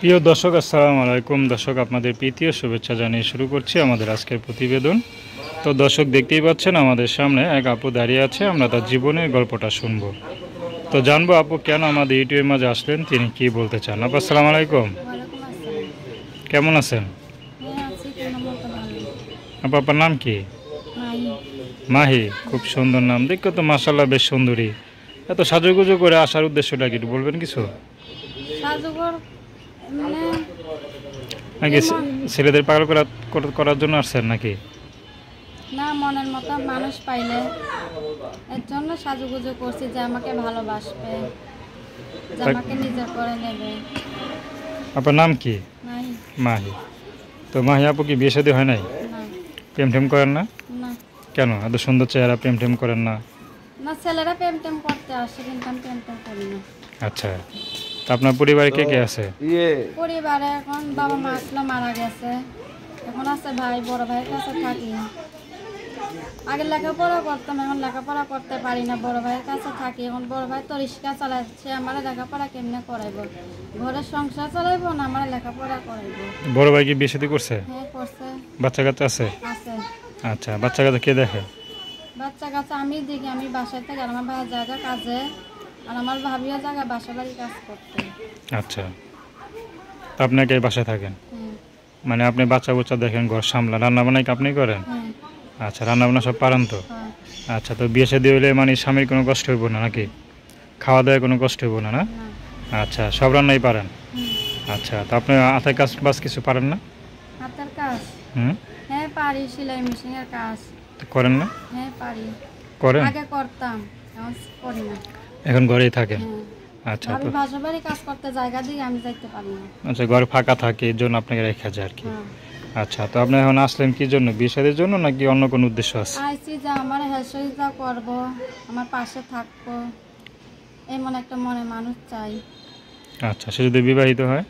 প্রিয় দর্শক আসসালামু আলাইকুম দর্শক আপনাদের প্রীতীয় শুভেচ্ছা জানিয়ে শুরু করছি আমাদের আজকের প্রতিবেদন তো দর্শক দেখতেই পাচ্ছেন আমাদের সামনে এক আপু দাঁড়িয়ে আছে আমরা তার জীবনের গল্পটা শুনব তো জানবো আপু কেন আমাদের ইউটিউবের মাঝে আসলেন তিনি কি বলতে চান আপু আসসালামু আলাইকুম কেমন আছেন আপু আপনার নাম কি মাহি খুব সুন্দর নাম দেখো তো মাসাল্লাহ বেশ সুন্দরী এত সাজুগুজু করে আসার উদ্দেশ্যটা কি বলবেন কিছু মানে নাকি ছেলেদের পাগল করা করার জন্য আসছেন নাকি না মনের মতো মানুষ পাইলে এর জন্য সাজুগুজু করছি যে আমাকে ভালোবাসবে যে আমাকে নিজে করে নেবে আপনার নাম কি মাহি তো মাহি আপু কি বিয়ে শাদী হয় নাই প্রেম টেম করেন না কেন এত সুন্দর চেহারা প্রেম টেম করেন না না ছেলেরা প্রেম টেম করতে আসে কিন্তু আমি প্রেম টেম করি না আচ্ছা আপনার পরিবারে কে কে আছে ইয়ে। পরিবারে এখন বাবা মা মারা গেছে এখন আছে ভাই বড় ভাইয়ের কাছে থাকি আগে লেখাপড়া করতাম এখন লেখাপড়া করতে পারি না বড় ভাইয়ের কাছে থাকি এখন বড় ভাই তো রিক্সা চালাচ্ছে আমার লেখাপড়া কেমনে করাইব ঘরের সংসার চালাইব না আমার লেখাপড়া করাইব বড় ভাই কি বিয়ে শাদী করছে হ্যাঁ করছে বাচ্চা কাচ্চা আছে আছে আচ্ছা বাচ্চা কাচ্চা কে দেখে বাচ্চা কাচ্চা আমি দেখি আমি বাসায় থেকে আমার ভাই জায়গা কাজে আর আমার ভাবিয়া জায়গা বাসা কাজ করতেন আচ্ছা আপনাকে বাসায় থাকেন হ্যাঁ। মানে আপনি বাচ্চা বাচ্চা দেখেন ঘর সামলা রান্না বান্না কি আপনি করেন হ্যাঁ। আচ্ছা রান্না বান্না সব পারেন তো হ্যাঁ। আচ্ছা তো বিয়ে সাদি হইলে মানে স্বামীর কোনো কষ্ট হইব না নাকি খাওয়া দাওয়ায় কোনো কষ্ট হইব না না আচ্ছা সব রান্নাই পারেন আচ্ছা তো আপনি হাতের কাজ বাস কিছু পারেন না হাতের কাজ হুম হ্যাঁ পারি সেলাই মেশিনের কাজ করেন না হ্যাঁ পারি করেন আগে করতাম এখন করি না এখন ঘরেই থাকেন আচ্ছা আমি বাসাবাড়ি কাজ করতে জায়গা দিই আমি যাইতে পারি না আচ্ছা ঘর ফাঁকা থাকে এর জন্য আপনাকে রেখা যায় আর কি হ্যাঁ। আচ্ছা তো আপনি এখন আসলেন কি জন্য বিষয়ের জন্য নাকি অন্য কোনো উদ্দেশ্য আছে আইছি যে আমার হেসইজা করব আমার পাশে থাকবো এমন একটা মনে মানুষ চাই আচ্ছা সে যদি বিবাহিত হয়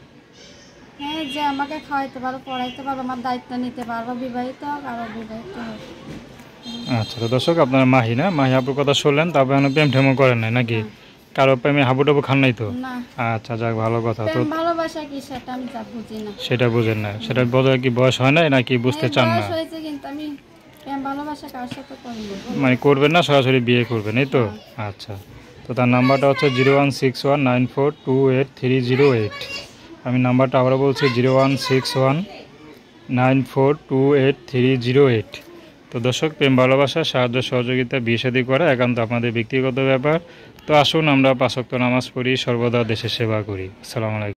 হ্যাঁ যে আমাকে খাওয়াইতে পারো পড়াইতে পারবো আমার দায়িত্ব নিতে পারবো বিবাহিত হোক আর অবিবাহিত হোক আচ্ছা তো দর্শক আপনার মাহি না মাহি হাবুর কথা শুনলেন তারপরে আপনি প্রেম ঠেমো করেন নাই নাকি কারো প্রেমে হাবু টাবু খান নাই তো আচ্ছা যাক ভালো কথা তো ভালোবাসা কি সেটা আমি বুঝি না সেটা বুঝেন না সেটা বোঝার কি বয়স হয় না নাকি হ্যাঁ, বুঝতে চান না মানে করবেন না সরাসরি বিয়ে করবেন এই তো আচ্ছা তো তার নাম্বারটা হচ্ছে zero one six one nine four two eight three zero eight আমি নাম্বারটা আবারও বলছি zero one six one nine four two eight three zero eight তো দর্শক প্রেম ভালোবাসা সাহায্য সহযোগিতা বিয়ে করা একান্ত আপনাদের ব্যক্তিগত ব্যাপার তো আসুন আমরা পাশক্ত নামাজ পড়ি সর্বদা দেশের সেবা করি আসসালামু আলাইকুম